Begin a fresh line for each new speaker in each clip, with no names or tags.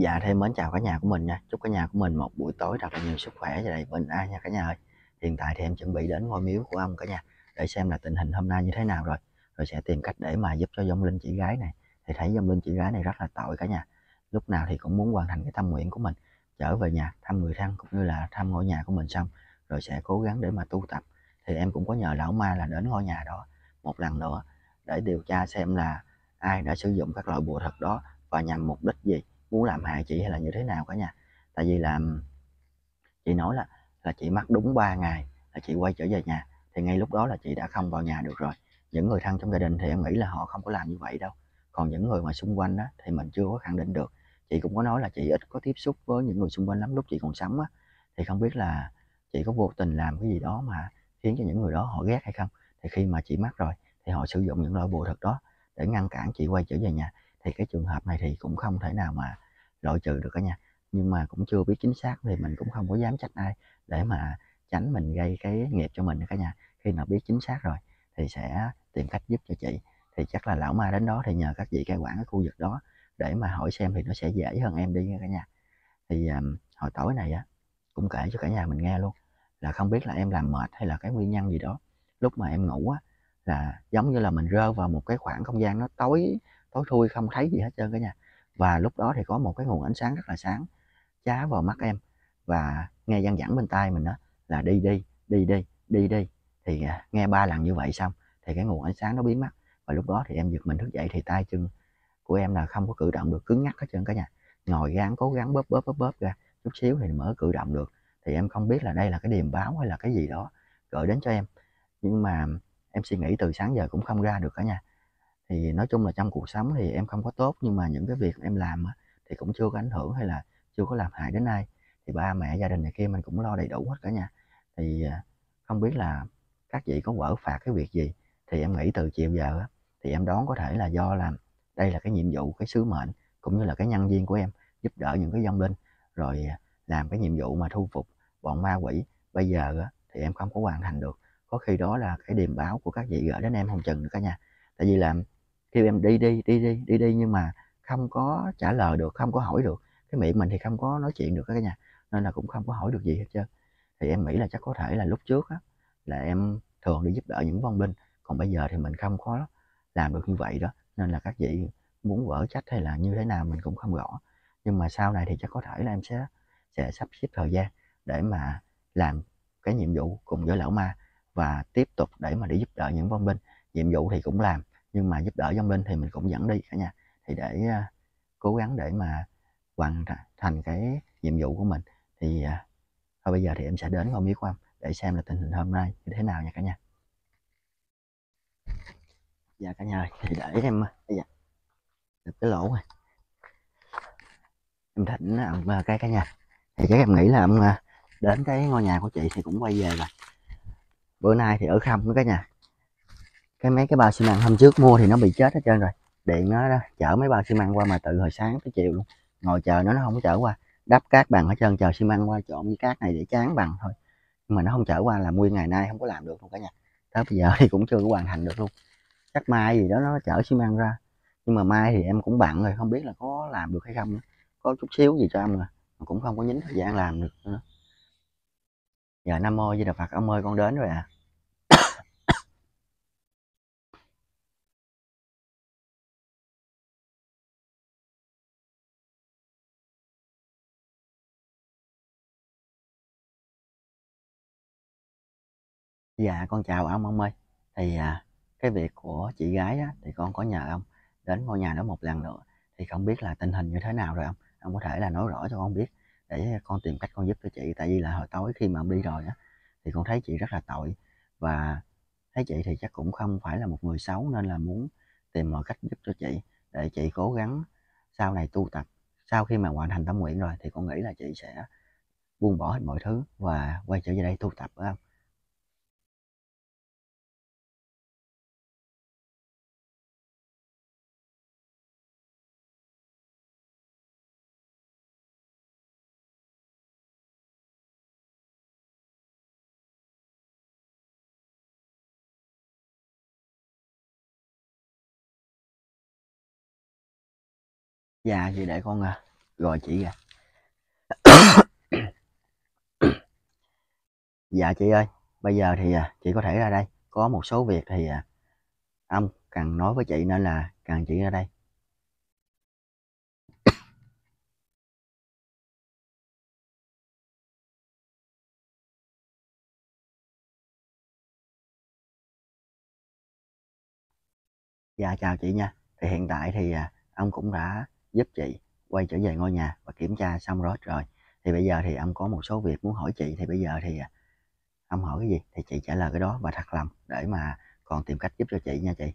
Dạ thêm mến chào cả nhà của mình nha Chúc cả nhà của mình một buổi tối thật là nhiều sức khỏe và đầy bình an nha cả nhà ơi Hiện tại thì em chuẩn bị đến ngôi miếu của ông cả nhà Để xem là tình hình hôm nay như thế nào rồi Rồi sẽ tìm cách để mà giúp cho dông linh chị gái này Thì thấy dông linh chị gái này rất là tội cả nhà Lúc nào thì cũng muốn hoàn thành cái tâm nguyện của mình Trở về nhà thăm người thân cũng như là thăm ngôi nhà của mình xong Rồi sẽ cố gắng để mà tu tập Thì em cũng có nhờ lão ma là đến ngôi nhà đó một lần nữa Để điều tra xem là ai đã sử dụng các loại bùa thật đó và nhằm mục đích gì muốn làm hại chị hay là như thế nào cả nha? tại vì là chị nói là là chị mắc đúng 3 ngày là chị quay trở về nhà thì ngay lúc đó là chị đã không vào nhà được rồi những người thân trong gia đình thì em nghĩ là họ không có làm như vậy đâu còn những người mà xung quanh đó thì mình chưa có khẳng định được chị cũng có nói là chị ít có tiếp xúc với những người xung quanh lắm lúc chị còn sống á thì không biết là chị có vô tình làm cái gì đó mà khiến cho những người đó họ ghét hay không thì khi mà chị mắc rồi thì họ sử dụng những loại bùa thật đó để ngăn cản chị quay trở về nhà thì cái trường hợp này thì cũng không thể nào mà loại trừ được cả nhà nhưng mà cũng chưa biết chính xác thì mình cũng không có dám trách ai để mà tránh mình gây cái nghiệp cho mình cả nhà khi nào biết chính xác rồi thì sẽ tìm cách giúp cho chị thì chắc là lão ma đến đó thì nhờ các vị cai quản cái khu vực đó để mà hỏi xem thì nó sẽ dễ hơn em đi nha cả nhà thì um, hồi tối này á cũng kể cho cả nhà mình nghe luôn là không biết là em làm mệt hay là cái nguyên nhân gì đó lúc mà em ngủ á là giống như là mình rơi vào một cái khoảng không gian nó tối tối thui không thấy gì hết trơn cả nhà và lúc đó thì có một cái nguồn ánh sáng rất là sáng chá vào mắt em và nghe dân dẳng bên tai mình đó là đi đi đi đi đi đi thì à, nghe ba lần như vậy xong thì cái nguồn ánh sáng nó biến mất và lúc đó thì em giật mình thức dậy thì tay chân của em là không có cử động được cứng ngắc hết trơn cả nhà ngồi gắng cố gắng bóp bóp bóp bóp ra chút xíu thì mở cử động được thì em không biết là đây là cái điềm báo hay là cái gì đó gửi đến cho em nhưng mà em suy nghĩ từ sáng giờ cũng không ra được cả nhà thì nói chung là trong cuộc sống thì em không có tốt nhưng mà những cái việc em làm thì cũng chưa có ảnh hưởng hay là chưa có làm hại đến ai thì ba mẹ gia đình này kia mình cũng lo đầy đủ hết cả nhà thì à, không biết là các vị có quở phạt cái việc gì thì em nghĩ từ chiều giờ thì em đoán có thể là do làm đây là cái nhiệm vụ cái sứ mệnh cũng như là cái nhân viên của em giúp đỡ những cái dông linh rồi à, làm cái nhiệm vụ mà thu phục bọn ma quỷ bây giờ thì em không có hoàn thành được có khi đó là cái điềm báo của các vị gửi đến em không chừng nữa cả nhà tại vì làm kêu em đi đi đi đi đi đi nhưng mà không có trả lời được không có hỏi được cái miệng mình thì không có nói chuyện được cả nhà nên là cũng không có hỏi được gì hết trơn thì em nghĩ là chắc có thể là lúc trước á, là em thường đi giúp đỡ những vong linh còn bây giờ thì mình không có làm được như vậy đó nên là các vị muốn vỡ trách hay là như thế nào mình cũng không rõ nhưng mà sau này thì chắc có thể là em sẽ sẽ sắp xếp thời gian để mà làm cái nhiệm vụ cùng với lão ma và tiếp tục để mà đi giúp đỡ những vong linh nhiệm vụ thì cũng làm nhưng mà giúp đỡ dông linh thì mình cũng dẫn đi cả nhà thì để uh, cố gắng để mà hoàn thành cái nhiệm vụ của mình thì uh, thôi bây giờ thì em sẽ đến không biết của em để xem là tình hình hôm nay như thế nào nha cả nhà dạ cả nhà thì để em bây à, giờ được cái lỗ rồi em thỉnh ông cái cả nhà thì chắc em nghĩ là ông đến cái ngôi nhà của chị thì cũng quay về rồi bữa nay thì ở không nữa cả nhà cái mấy cái bao xi măng hôm trước mua thì nó bị chết hết trơn rồi điện nó đó, chở mấy bao xi măng qua mà từ hồi sáng tới chiều luôn ngồi chờ nó nó không chở qua đắp cát bằng hết trơn chờ xi măng qua trộn với cát này để chán bằng thôi nhưng mà nó không chở qua là nguyên ngày nay không có làm được luôn cả nhà tới bây giờ thì cũng chưa có hoàn thành được luôn chắc mai gì đó nó chở xi măng ra nhưng mà mai thì em cũng bận rồi không biết là có làm được hay không nữa. có chút xíu gì cho em rồi mà cũng không có dính thời gian làm được nữa
giờ nam mô di đà phật ông ơi con đến rồi à Dạ con chào ông ông ơi. Thì, à,
cái việc của chị gái á, thì con có nhờ ông đến ngôi nhà đó một lần nữa, thì không biết là tình hình như thế nào rồi ông? Ông có thể là nói rõ cho con biết để con tìm cách con giúp cho chị, tại vì là hồi tối khi mà ông đi rồi á, thì con thấy chị rất là tội và thấy chị thì chắc cũng không phải là một người xấu nên là muốn tìm mọi cách giúp cho chị để chị cố gắng sau này tu tập. Sau khi mà hoàn thành tâm nguyện rồi thì con nghĩ là chị sẽ buông bỏ hết mọi thứ
và quay trở về đây tu tập phải hông? dạ chị để con à rồi chị à
dạ chị ơi bây giờ thì à, chị có thể ra đây có một số việc thì à,
ông cần nói với chị nên là cần chị ra đây dạ chào chị nha thì hiện tại thì à, ông cũng đã
giúp chị quay trở về ngôi nhà và kiểm tra xong rồi rồi thì bây giờ thì ông có một số việc muốn hỏi chị thì bây giờ thì à, ông hỏi cái gì thì chị trả lời cái đó và thật lòng để mà còn tìm
cách giúp cho chị nha chị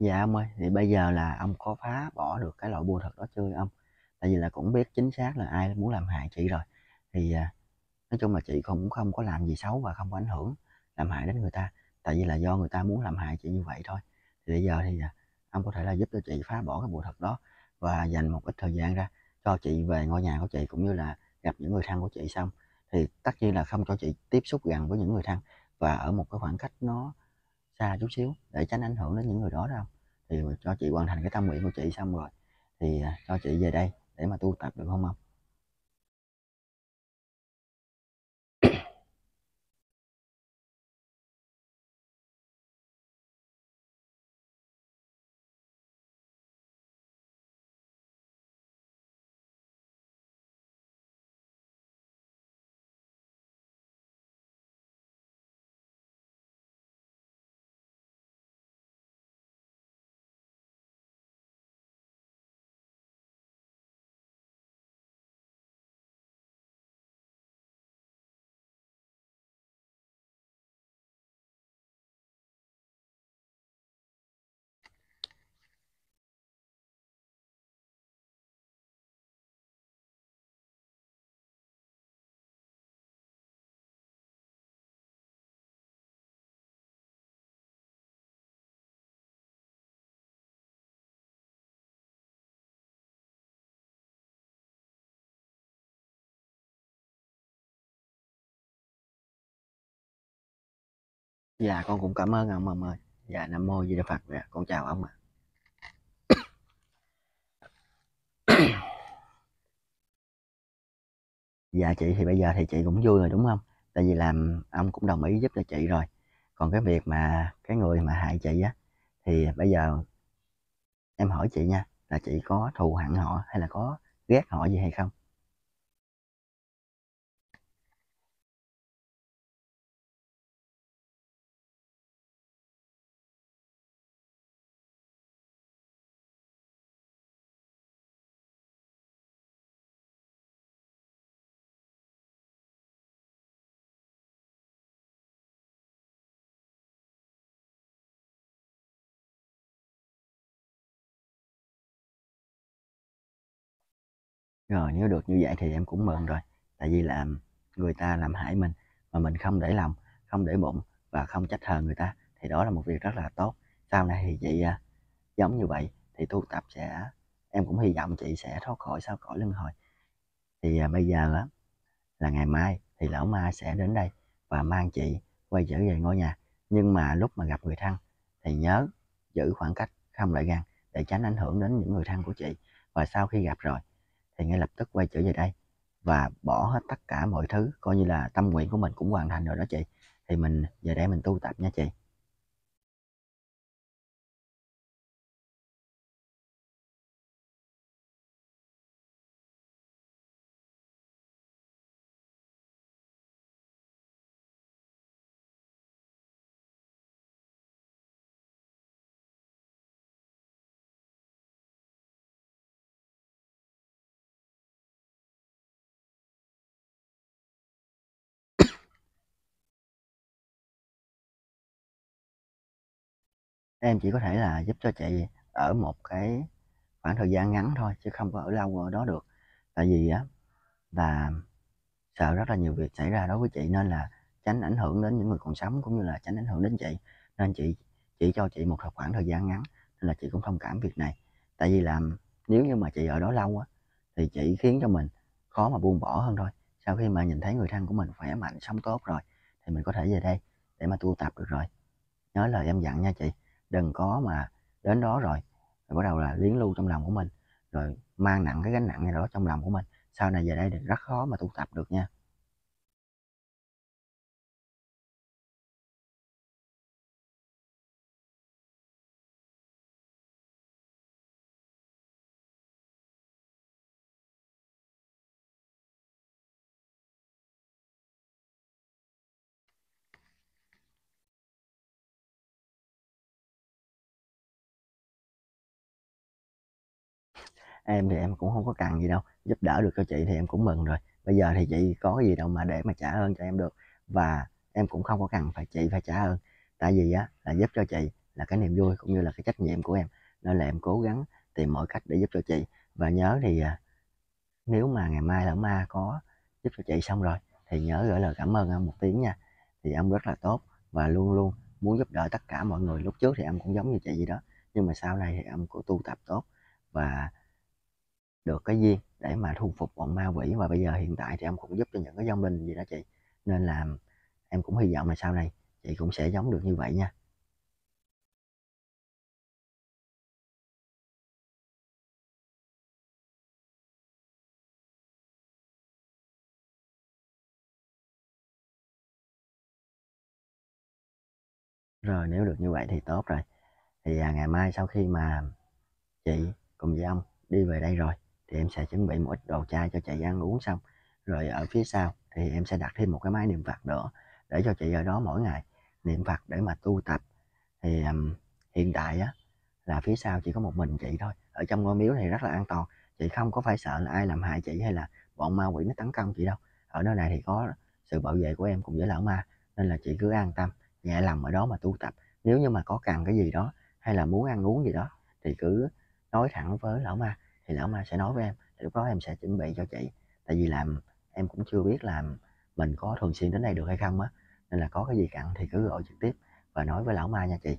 Dạ ông ơi, thì bây giờ là ông có phá bỏ được cái loại bùa thuật đó chưa ông? Tại vì là cũng biết chính xác là
ai muốn làm hại chị rồi. Thì à, nói chung là chị cũng không có làm gì xấu và không có ảnh hưởng làm hại đến người ta. Tại vì là do người ta muốn làm hại chị như vậy thôi. Thì bây giờ thì à, ông có thể là giúp cho chị phá bỏ cái bùa thuật đó và dành một ít thời gian ra cho chị về ngôi nhà của chị cũng như là gặp những người thân của chị xong thì tất nhiên là không cho chị tiếp xúc gần với những người thân và ở một cái khoảng cách nó xa chút xíu để tránh ảnh hưởng đến những người đó đâu thì
cho chị hoàn thành cái tâm nguyện của chị xong rồi thì à, cho chị về đây để mà tu tập được không không dạ con cũng cảm ơn ông ông ơi dạ nam mô di đà phật dạ con chào ông ạ à.
dạ chị thì bây giờ thì chị cũng vui rồi đúng không tại vì làm ông cũng đồng ý giúp cho chị rồi còn cái việc mà cái người mà hại chị á thì bây giờ
em hỏi chị nha là chị có thù hận họ hay là có ghét họ gì hay không rồi nếu được như vậy thì em cũng mừng rồi tại vì là người ta làm hại mình mà mình không để lòng không
để bụng và không trách hờn người ta thì đó là một việc rất là tốt sau này thì chị à, giống như vậy thì tu tập sẽ em cũng hy vọng chị sẽ thoát khỏi sau cõi luân hồi thì à, bây giờ là là ngày mai thì lão ma sẽ đến đây và mang chị quay trở về ngôi nhà nhưng mà lúc mà gặp người thân thì nhớ giữ khoảng cách không lại gần để tránh ảnh hưởng đến những người thân của chị và sau khi gặp rồi thì ngay lập tức quay trở về đây và bỏ hết tất cả mọi thứ coi như là tâm nguyện của mình cũng hoàn thành rồi đó chị thì mình
về để mình tu tập nha chị em chỉ có thể là giúp cho chị
ở một cái khoảng thời gian ngắn thôi chứ không có ở lâu ở đó được tại vì á và sợ rất là nhiều việc xảy ra đối với chị nên là tránh ảnh hưởng đến những người còn sống cũng như là tránh ảnh hưởng đến chị nên chị chỉ cho chị một khoảng thời gian ngắn nên là chị cũng thông cảm việc này tại vì làm nếu như mà chị ở đó lâu á thì chị khiến cho mình khó mà buông bỏ hơn thôi sau khi mà nhìn thấy người thân của mình khỏe mạnh sống tốt rồi thì mình có thể về đây để mà tu tập được rồi nhớ lời em dặn nha chị đừng có mà đến đó rồi, rồi bắt đầu là liến lưu trong lòng của mình rồi mang nặng cái gánh nặng này đó trong lòng của mình sau này
về đây thì rất khó mà tu tập được nha em thì em cũng không có cần gì đâu giúp đỡ được cho chị thì em
cũng mừng rồi bây giờ thì chị có cái gì đâu mà để mà trả ơn cho em được và em cũng không có cần phải chị phải trả ơn tại vì á là giúp cho chị là cái niềm vui cũng như là cái trách nhiệm của em nên là em cố gắng tìm mọi cách để giúp cho chị và nhớ thì à, nếu mà ngày mai là ma có giúp cho chị xong rồi thì nhớ gửi lời cảm ơn ông một tiếng nha thì ông rất là tốt và luôn luôn muốn giúp đỡ tất cả mọi người lúc trước thì ông cũng giống như chị gì đó nhưng mà sau này thì ông cũng tu tập tốt và được cái duyên để mà thu phục bọn ma quỷ và bây giờ hiện tại thì em cũng giúp cho những cái vong linh gì đó chị nên là em cũng hy vọng là sau này
chị cũng sẽ giống được như vậy nha rồi nếu được như vậy thì tốt rồi thì à, ngày mai sau khi mà
chị cùng với ông đi về đây rồi thì em sẽ chuẩn bị một ít đồ chai cho chị ăn uống xong rồi ở phía sau thì em sẽ đặt thêm một cái máy niệm phật nữa để cho chị ở đó mỗi ngày niệm phật để mà tu tập thì um, hiện tại á là phía sau chỉ có một mình chị thôi ở trong ngôi miếu này rất là an toàn chị không có phải sợ là ai làm hại chị hay là bọn ma quỷ nó tấn công chị đâu ở nơi này thì có sự bảo vệ của em cùng với lão ma nên là chị cứ an tâm nhẹ lòng ở đó mà tu tập nếu như mà có cần cái gì đó hay là muốn ăn uống gì đó thì cứ nói thẳng với lão ma thì lão ma sẽ nói với em lúc đó em sẽ chuẩn bị cho chị tại vì làm em cũng chưa biết làm mình có thường xuyên đến đây được hay không á nên là có cái gì cặn
thì cứ gọi trực tiếp và nói với lão ma nha chị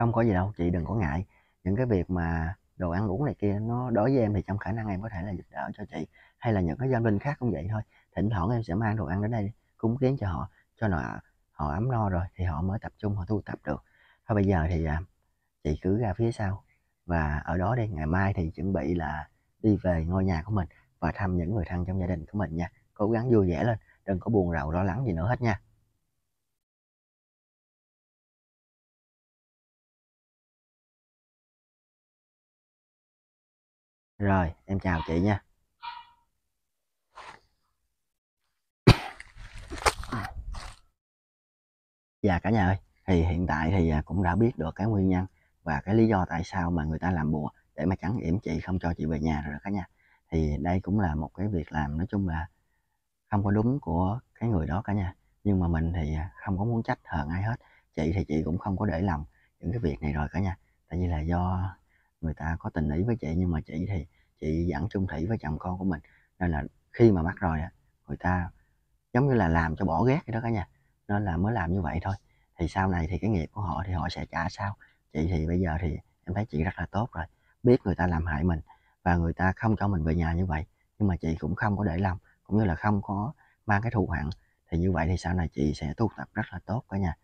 không có gì đâu chị đừng có ngại những
cái việc mà đồ ăn uống này kia nó đối với em thì trong khả năng em có thể là giúp đỡ cho chị hay là những cái gia đình khác cũng vậy thôi thỉnh thoảng em sẽ mang đồ ăn đến đây cúng kiến cho họ cho họ họ ấm no rồi thì họ mới tập trung họ tu tập được thôi bây giờ thì à, chị cứ ra phía sau và ở đó đi ngày mai thì chuẩn bị là đi về ngôi nhà của mình và thăm những người thân
trong gia đình của mình nha cố gắng vui vẻ lên đừng có buồn rầu lo lắng gì nữa hết nha rồi em chào chị nha
Dạ cả nhà ơi thì hiện tại thì à, cũng đã biết được cái nguyên nhân và cái lý do tại sao mà người ta làm bùa để mà trắng yểm chị không cho chị về nhà rồi cả nhà thì đây cũng là một cái việc làm nói chung là không có đúng của cái người đó cả nhà nhưng mà mình thì à, không có muốn trách hờn ai hết chị thì chị cũng không có để lòng những cái việc này rồi cả nhà tại vì là do người ta có tình ý với chị nhưng mà chị thì chị vẫn chung thủy với chồng con của mình nên là khi mà mắc rồi á người ta giống như là làm cho bỏ ghét vậy đó cả nhà nên là mới làm như vậy thôi thì sau này thì cái nghiệp của họ thì họ sẽ trả sau chị thì bây giờ thì em thấy chị rất là tốt rồi biết người ta làm hại mình và người ta không cho mình về nhà như vậy nhưng mà chị cũng không có để lòng cũng như là không có mang cái thù hận thì như vậy thì sau này chị sẽ tu tập rất là tốt cả nhà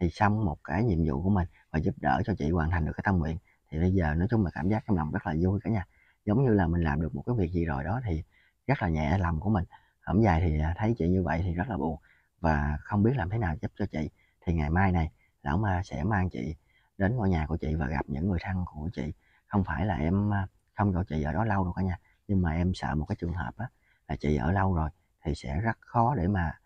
thì xong một cái nhiệm vụ của mình và giúp đỡ cho chị hoàn thành được cái tâm nguyện thì bây giờ nói chung là cảm giác trong lòng rất là vui cả nhà giống như là mình làm được một cái việc gì rồi đó thì rất là nhẹ lòng của mình hổm dài thì à, thấy chị như vậy thì rất là buồn và không biết làm thế nào giúp cho chị thì ngày mai này lão ma sẽ mang chị đến ngôi nhà của chị và gặp những người thân của chị không phải là em à, không cho chị ở đó lâu đâu cả nhà nhưng mà em sợ một cái trường hợp á, là chị ở lâu rồi thì sẽ rất khó để mà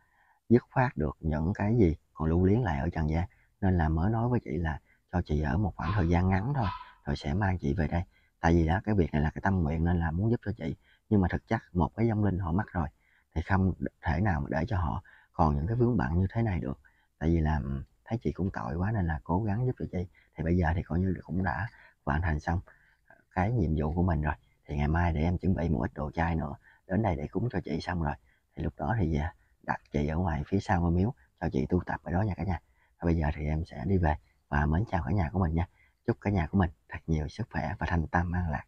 dứt khoát được những cái gì còn lưu luyến lại ở trần gian nên là mới nói với chị là cho chị ở một khoảng thời gian ngắn thôi rồi sẽ mang chị về đây tại vì đó cái việc này là cái tâm nguyện nên là muốn giúp cho chị nhưng mà thực chất một cái dông linh họ mắc rồi thì không thể nào để cho họ còn những cái vướng bận như thế này được tại vì là thấy chị cũng tội quá nên là cố gắng giúp cho chị thì bây giờ thì coi như cũng đã hoàn thành xong cái nhiệm vụ của mình rồi thì ngày mai để em chuẩn bị một ít đồ chai nữa đến đây để cúng cho chị xong rồi thì lúc đó thì à, đặt chị ở ngoài phía sau ngôi miếu cho chị tu tập ở đó nha cả nhà bây giờ thì em sẽ đi về và mến chào cả nhà của mình nha chúc cả nhà của mình thật nhiều sức khỏe và thành tâm an lạc